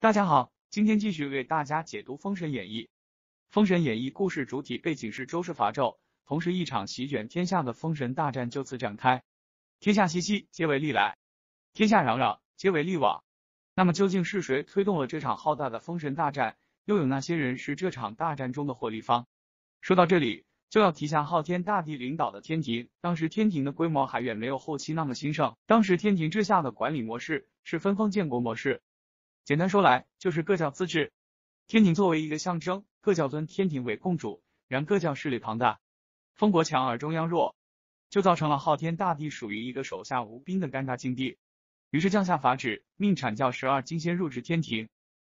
大家好，今天继续为大家解读《封神演义》。《封神演义》故事主体背景是周氏伐纣，同时一场席卷天下的封神大战就此展开。天下熙熙，皆为利来；天下攘攘，皆为利往。那么究竟是谁推动了这场浩大的封神大战？又有哪些人是这场大战中的获利方？说到这里，就要提下昊天大帝领导的天庭。当时天庭的规模还远没有后期那么兴盛。当时天庭之下的管理模式是分封建国模式。简单说来，就是各教自治，天庭作为一个象征，各教尊天庭为共主。然各教势力庞大，封国强而中央弱，就造成了昊天大帝属于一个手下无兵的尴尬境地。于是降下法旨，命阐教十二金仙入职天庭。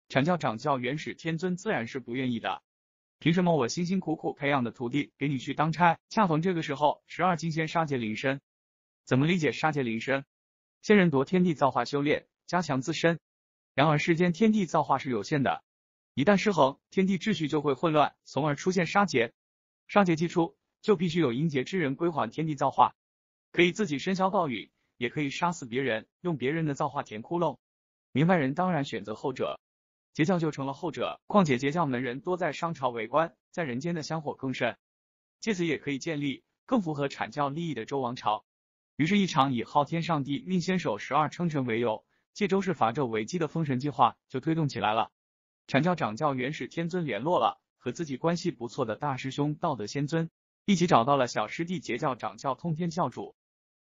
阐教掌教元始天尊自然是不愿意的，凭什么我辛辛苦苦培养的徒弟给你去当差？恰逢这个时候，十二金仙杀劫临身，怎么理解杀劫临身？仙人夺天地造化，修炼加强自身。然而世间天地造化是有限的，一旦失衡，天地秩序就会混乱，从而出现杀劫。杀劫既出，就必须有阴劫之人归还天地造化，可以自己生肖暴雨，也可以杀死别人，用别人的造化填窟窿。明白人当然选择后者，截教就成了后者。况且截教门人多在商朝为官，在人间的香火更盛，借此也可以建立更符合阐教利益的周王朝。于是，一场以昊天上帝命先手十二称臣为由。界州氏伐纣为基的封神计划就推动起来了，阐教掌教元始天尊联络了和自己关系不错的大师兄道德仙尊，一起找到了小师弟截教掌教通天教主，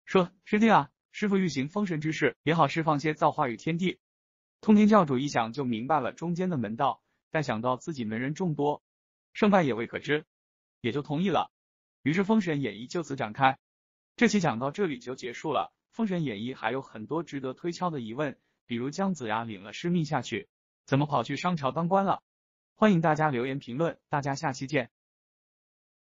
说：“师弟啊，师傅欲行封神之事，也好释放些造化与天地。”通天教主一想就明白了中间的门道，但想到自己门人众多，胜败也未可知，也就同意了。于是封神演义就此展开。这期讲到这里就结束了。《封神演义》还有很多值得推敲的疑问，比如姜子牙领了师命下去，怎么跑去商朝当官了？欢迎大家留言评论，大家下期见。